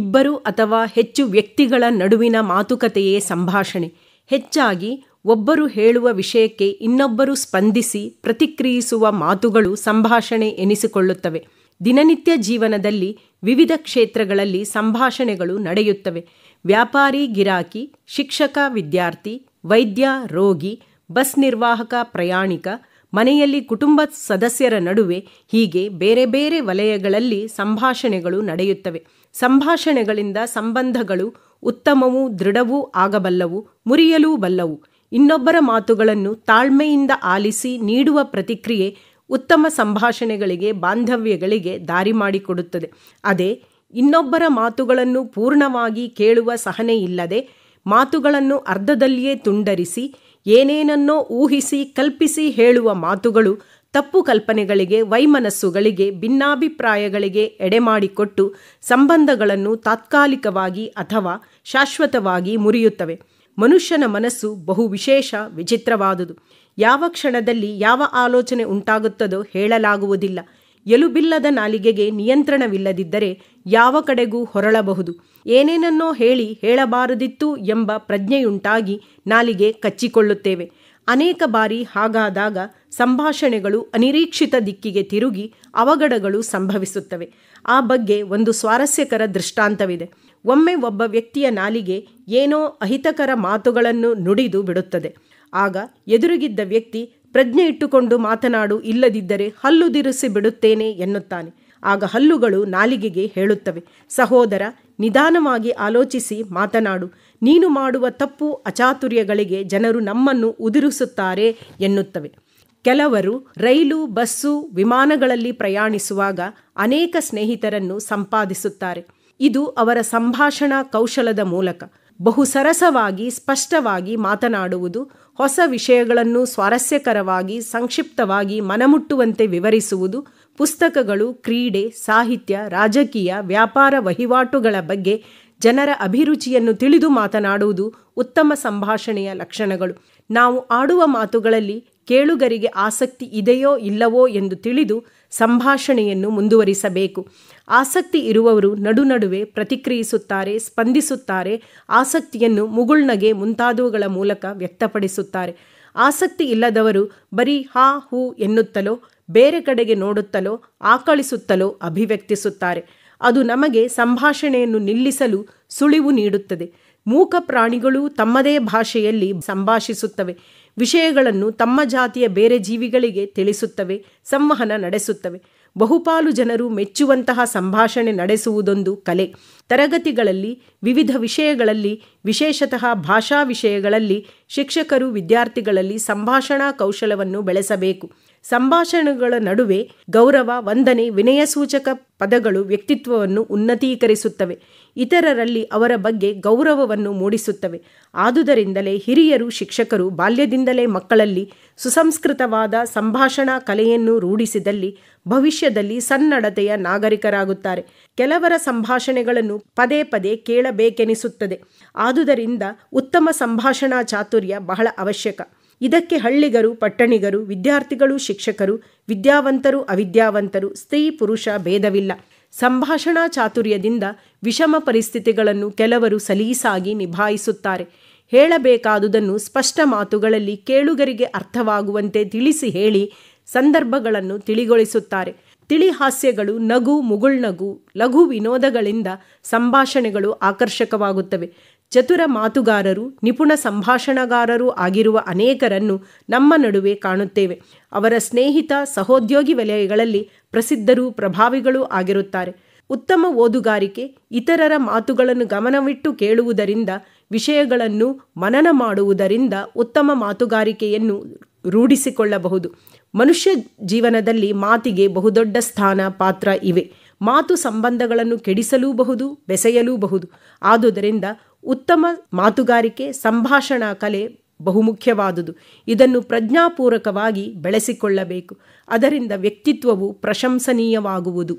ಇಬ್ಬರು ಅಥವಾ ಹೆಚ್ಚು ವ್ಯಕ್ತಿಗಳ ನಡುವಿನ ಮಾತುಕತೆಯೇ ಸಂಭಾಷಣೆ ಹೆಚ್ಚಾಗಿ ಒಬ್ಬರು ಹೇಳುವ ವಿಷಯಕ್ಕೆ ಇನ್ನೊಬ್ಬರು ಸ್ಪಂದಿಸಿ ಪ್ರತಿಕ್ರಿಯಿಸುವ ಮಾತುಗಳು ಸಂಭಾಷಣೆ ಎನಿಸಿಕೊಳ್ಳುತ್ತವೆ ದಿನನಿತ್ಯ ಜೀವನದಲ್ಲಿ ವಿವಿಧ ಕ್ಷೇತ್ರಗಳಲ್ಲಿ ಸಂಭಾಷಣೆಗಳು ನಡೆಯುತ್ತವೆ ವ್ಯಾಪಾರಿ ಗಿರಾಕಿ ಶಿಕ್ಷಕ ವಿದ್ಯಾರ್ಥಿ ವೈದ್ಯ ರೋಗಿ ಬಸ್ ನಿರ್ವಾಹಕ ಪ್ರಯಾಣಿಕ ಮನೆಯಲ್ಲಿ ಕುಟುಂಬ ಸದಸ್ಯರ ನಡುವೆ ಹೀಗೆ ಬೇರೆ ಬೇರೆ ವಲಯಗಳಲ್ಲಿ ಸಂಭಾಷಣೆಗಳು ನಡೆಯುತ್ತವೆ ಸಂಭಾಷಣೆಗಳಿಂದ ಸಂಬಂಧಗಳು ಉತ್ತಮವೂ ದೃಢವೂ ಆಗಬಲ್ಲವು ಮುರಿಯಲೂ ಬಲ್ಲವು ಇನ್ನೊಬ್ಬರ ಮಾತುಗಳನ್ನು ತಾಳ್ಮೆಯಿಂದ ಆಲಿಸಿ ನೀಡುವ ಪ್ರತಿಕ್ರಿಯೆ ಉತ್ತಮ ಸಂಭಾಷಣೆಗಳಿಗೆ ಬಾಂಧವ್ಯಗಳಿಗೆ ದಾರಿ ಮಾಡಿಕೊಡುತ್ತದೆ ಅದೇ ಇನ್ನೊಬ್ಬರ ಮಾತುಗಳನ್ನು ಪೂರ್ಣವಾಗಿ ಕೇಳುವ ಸಹನೆಯಿಲ್ಲದೆ ಮಾತುಗಳನ್ನು ಅರ್ಧದಲ್ಲಿಯೇ ತುಂಡರಿಸಿ ಏನೇನನ್ನೋ ಊಹಿಸಿ ಕಲ್ಪಿಸಿ ಹೇಳುವ ಮಾತುಗಳು ತಪ್ಪು ಕಲ್ಪನೆಗಳಿಗೆ ವೈಮನಸ್ಸುಗಳಿಗೆ ಭಿನ್ನಾಭಿಪ್ರಾಯಗಳಿಗೆ ಎಡೆಮಾಡಿಕೊಟ್ಟು ಸಂಬಂಧಗಳನ್ನು ತಾತ್ಕಾಲಿಕವಾಗಿ ಅಥವಾ ಶಾಶ್ವತವಾಗಿ ಮುರಿಯುತ್ತವೆ ಮನುಷ್ಯನ ಮನಸ್ಸು ಬಹು ವಿಶೇಷ ವಿಚಿತ್ರವಾದುದು ಯಾವ ಕ್ಷಣದಲ್ಲಿ ಯಾವ ಆಲೋಚನೆ ಉಂಟಾಗುತ್ತದೋ ಹೇಳಲಾಗುವುದಿಲ್ಲ ಎಲುಬಿಲ್ಲದ ನಾಲಿಗೆಗೆ ನಿಯಂತ್ರಣವಿಲ್ಲದಿದ್ದರೆ ಯಾವ ಕಡೆಗೂ ಹೊರಳಬಹುದು ಏನೇನನ್ನೋ ಹೇಳಿ ಹೇಳಬಾರದಿತ್ತು ಎಂಬ ಪ್ರಜ್ಞೆಯುಂಟಾಗಿ ನಾಲಿಗೆ ಕಚ್ಚಿಕೊಳ್ಳುತ್ತೇವೆ ಅನೇಕ ಬಾರಿ ಹಾಗಾದಾಗ ಸಂಭಾಷಣೆಗಳು ಅನಿರೀಕ್ಷಿತ ದಿಕ್ಕಿಗೆ ತಿರುಗಿ ಅವಘಡಗಳು ಸಂಭವಿಸುತ್ತವೆ ಆ ಬಗ್ಗೆ ಒಂದು ಸ್ವಾರಸ್ಯಕರ ದೃಷ್ಟಾಂತವಿದೆ ಒಮ್ಮೆ ಒಬ್ಬ ವ್ಯಕ್ತಿಯ ನಾಲಿಗೆ ಏನೋ ಅಹಿತಕರ ಮಾತುಗಳನ್ನು ನುಡಿದು ಬಿಡುತ್ತದೆ ಆಗ ಎದುರುಗಿದ್ದ ವ್ಯಕ್ತಿ ಪ್ರಜ್ಞೆ ಇಟ್ಟುಕೊಂಡು ಮಾತನಾಡು ಇಲ್ಲದಿದ್ದರೆ ಹಲ್ಲುದಿರಿಸಿ ಬಿಡುತ್ತೇನೆ ಎನ್ನುತ್ತಾನೆ ಆಗ ಹಲ್ಲುಗಳು ನಾಲಿಗೆಗೆ ಹೇಳುತ್ತವೆ ಸಹೋದರ ನಿಧಾನವಾಗಿ ಆಲೋಚಿಸಿ ಮಾತನಾಡು ನೀನು ಮಾಡುವ ತಪ್ಪು ಅಚಾತುರ್ಯಗಳಿಗೆ ಜನರು ನಮ್ಮನ್ನು ಉದುರಿಸುತ್ತಾರೆ ಎನ್ನುತ್ತವೆ ಕೆಲವರು ರೈಲು ಬಸ್ಸು ವಿಮಾನಗಳಲ್ಲಿ ಪ್ರಯಾಣಿಸುವಾಗ ಅನೇಕ ಸ್ನೇಹಿತರನ್ನು ಸಂಪಾದಿಸುತ್ತಾರೆ ಇದು ಅವರ ಸಂಭಾಷಣಾ ಕೌಶಲದ ಮೂಲಕ ಬಹುಸರಸವಾಗಿ ಸ್ಪಷ್ಟವಾಗಿ ಮಾತನಾಡುವುದು ಹೊಸ ವಿಷಯಗಳನ್ನು ಸ್ವಾರಸ್ಯಕರವಾಗಿ ಸಂಕ್ಷಿಪ್ತವಾಗಿ ಮನಮುಟ್ಟುವಂತೆ ವಿವರಿಸುವುದು ಪುಸ್ತಕಗಳು ಕ್ರೀಡೆ ಸಾಹಿತ್ಯ ರಾಜಕೀಯ ವ್ಯಾಪಾರ ವಹಿವಾಟುಗಳ ಬಗ್ಗೆ ಜನರ ಅಭಿರುಚಿಯನ್ನು ತಿಳಿದು ಮಾತನಾಡುವುದು ಉತ್ತಮ ಸಂಭಾಷಣೆಯ ಲಕ್ಷಣಗಳು ನಾವು ಆಡುವ ಮಾತುಗಳಲ್ಲಿ ಕೇಳುಗರಿಗೆ ಆಸಕ್ತಿ ಇದೆಯೋ ಇಲ್ಲವೋ ಎಂದು ತಿಳಿದು ಸಂಭಾಷಣೆಯನ್ನು ಮುಂದುವರಿಸಬೇಕು ಆಸಕ್ತಿ ಇರುವವರು ನಡುವೆ ಪ್ರತಿಕ್ರಿಯಿಸುತ್ತಾರೆ ಸ್ಪಂದಿಸುತ್ತಾರೆ ಆಸಕ್ತಿಯನ್ನು ಮುಗುಳ್ನಗೆ ಮುಂತಾದವುಗಳ ಮೂಲಕ ವ್ಯಕ್ತಪಡಿಸುತ್ತಾರೆ ಆಸಕ್ತಿ ಇಲ್ಲದವರು ಬರೀ ಹಾ ಹೂ ಎನ್ನುತ್ತಲೋ ಬೇರೆ ಕಡೆಗೆ ನೋಡುತ್ತಲೋ ಆಕಳಿಸುತ್ತಲೋ ಅಭಿವ್ಯಕ್ತಿಸುತ್ತಾರೆ ಅದು ನಮಗೆ ಸಂಭಾಷಣೆಯನ್ನು ನಿಲ್ಲಿಸಲು ಸುಳಿವು ನೀಡುತ್ತದೆ ಮೂಕ ಪ್ರಾಣಿಗಳು ತಮ್ಮದೇ ಭಾಷೆಯಲ್ಲಿ ಸಂಭಾಷಿಸುತ್ತವೆ ವಿಷಯಗಳನ್ನು ತಮ್ಮ ಜಾತಿಯ ಬೇರೆ ಜೀವಿಗಳಿಗೆ ತಿಳಿಸುತ್ತವೆ ಸಂವಹನ ನಡೆಸುತ್ತವೆ ಬಹುಪಾಲು ಜನರು ಮೆಚ್ಚುವಂತಹ ಸಂಭಾಷಣೆ ನಡೆಸುವುದೊಂದು ಕಲೆ ತರಗತಿಗಳಲ್ಲಿ ವಿವಿಧ ವಿಷಯಗಳಲ್ಲಿ ವಿಶೇಷತಃ ಭಾಷಾ ವಿಷಯಗಳಲ್ಲಿ ಶಿಕ್ಷಕರು ವಿದ್ಯಾರ್ಥಿಗಳಲ್ಲಿ ಸಂಭಾಷಣಾ ಕೌಶಲವನ್ನು ಬೆಳೆಸಬೇಕು ಸಂಭಾಷಣೆಗಳ ನಡುವೆ ಗೌರವ ವಂದನೆ ವಿನಯ ಸೂಚಕ ಪದಗಳು ವ್ಯಕ್ತಿತ್ವವನ್ನು ಉನ್ನತೀಕರಿಸುತ್ತವೆ ಇತರರಲ್ಲಿ ಅವರ ಬಗ್ಗೆ ಗೌರವವನ್ನು ಮೂಡಿಸುತ್ತವೆ ಆದುದರಿಂದಲೇ ಹಿರಿಯರು ಶಿಕ್ಷಕರು ಬಾಲ್ಯದಿಂದಲೇ ಮಕ್ಕಳಲ್ಲಿ ಸುಸಂಸ್ಕೃತವಾದ ಸಂಭಾಷಣಾ ಕಲೆಯನ್ನು ರೂಢಿಸಿದಲ್ಲಿ ಭವಿಷ್ಯದಲ್ಲಿ ಸನ್ನಡತೆಯ ನಾಗರಿಕರಾಗುತ್ತಾರೆ ಕೆಲವರ ಸಂಭಾಷಣೆಗಳನ್ನು ಪದೇ ಪದೇ ಕೇಳಬೇಕೆನಿಸುತ್ತದೆ ಆದುದರಿಂದ ಉತ್ತಮ ಸಂಭಾಷಣಾ ಚಾತುರ್ಯ ಬಹಳ ಅವಶ್ಯಕ ಇದಕ್ಕೆ ಹಳ್ಳಿಗರು ಪಟ್ಟಣಿಗರು ವಿದ್ಯಾರ್ಥಿಗಳು ಶಿಕ್ಷಕರು ವಿದ್ಯಾವಂತರು ಅವಿದ್ಯಾವಂತರು ಸ್ತ್ರೀ ಪುರುಷ ಭೇದವಿಲ್ಲ ಸಂಭಾಷಣಾ ಚಾತುರ್ಯದಿಂದ ವಿಷಮ ಪರಿಸ್ಥಿತಿಗಳನ್ನು ಕೆಲವರು ಸಲೀಸಾಗಿ ನಿಭಾಯಿಸುತ್ತಾರೆ ಹೇಳಬೇಕಾದುದನ್ನು ಸ್ಪಷ್ಟ ಮಾತುಗಳಲ್ಲಿ ಕೇಳುಗರಿಗೆ ಅರ್ಥವಾಗುವಂತೆ ತಿಳಿಸಿ ಹೇಳಿ ಸಂದರ್ಭಗಳನ್ನು ತಿಳಿಗೊಳಿಸುತ್ತಾರೆ ತಿಳಿಹಾಸ್ಯಗಳು ನಗು ಮುಗುಳ್ನಗು ಲಘು ವಿನೋದಗಳಿಂದ ಸಂಭಾಷಣೆಗಳು ಆಕರ್ಷಕವಾಗುತ್ತವೆ ಚತುರ ಮಾತುಗಾರರು ನಿಪುಣ ಸಂಭಾಷಣಗಾರರು ಆಗಿರುವ ಅನೇಕರನ್ನು ನಮ್ಮ ನಡುವೆ ಕಾಣುತ್ತೇವೆ ಅವರ ಸ್ನೇಹಿತ ಸಹೋದ್ಯೋಗಿ ವಲಯಗಳಲ್ಲಿ ಪ್ರಸಿದ್ಧರು ಪ್ರಭಾವಿಗಳು ಆಗಿರುತ್ತಾರೆ ಉತ್ತಮ ಓದುಗಾರಿಕೆ ಇತರರ ಮಾತುಗಳನ್ನು ಗಮನವಿಟ್ಟು ಕೇಳುವುದರಿಂದ ವಿಷಯಗಳನ್ನು ಮನನ ಮಾಡುವುದರಿಂದ ಉತ್ತಮ ಮಾತುಗಾರಿಕೆಯನ್ನು ರೂಢಿಸಿಕೊಳ್ಳಬಹುದು ಮನುಷ್ಯ ಜೀವನದಲ್ಲಿ ಮಾತಿಗೆ ಬಹುದೊಡ್ಡ ಸ್ಥಾನ ಪಾತ್ರ ಇವೆ ಮಾತು ಸಂಬಂಧಗಳನ್ನು ಕೆಡಿಸಲೂಬಹುದು ಬೆಸೆಯಲೂಬಹುದು ಆದುದರಿಂದ ಉತ್ತಮ ಮಾತುಗಾರಿಕೆ ಸಂಭಾಷಣಾ ಕಲೆ ಬಹುಮುಖ್ಯವಾದುದು ಇದನ್ನು ಪ್ರಜ್ಞಾಪೂರ್ವಕವಾಗಿ ಬೆಳೆಸಿಕೊಳ್ಳಬೇಕು ಅದರಿಂದ ವ್ಯಕ್ತಿತ್ವವು ಪ್ರಶಂಸನೀಯವಾಗುವುದು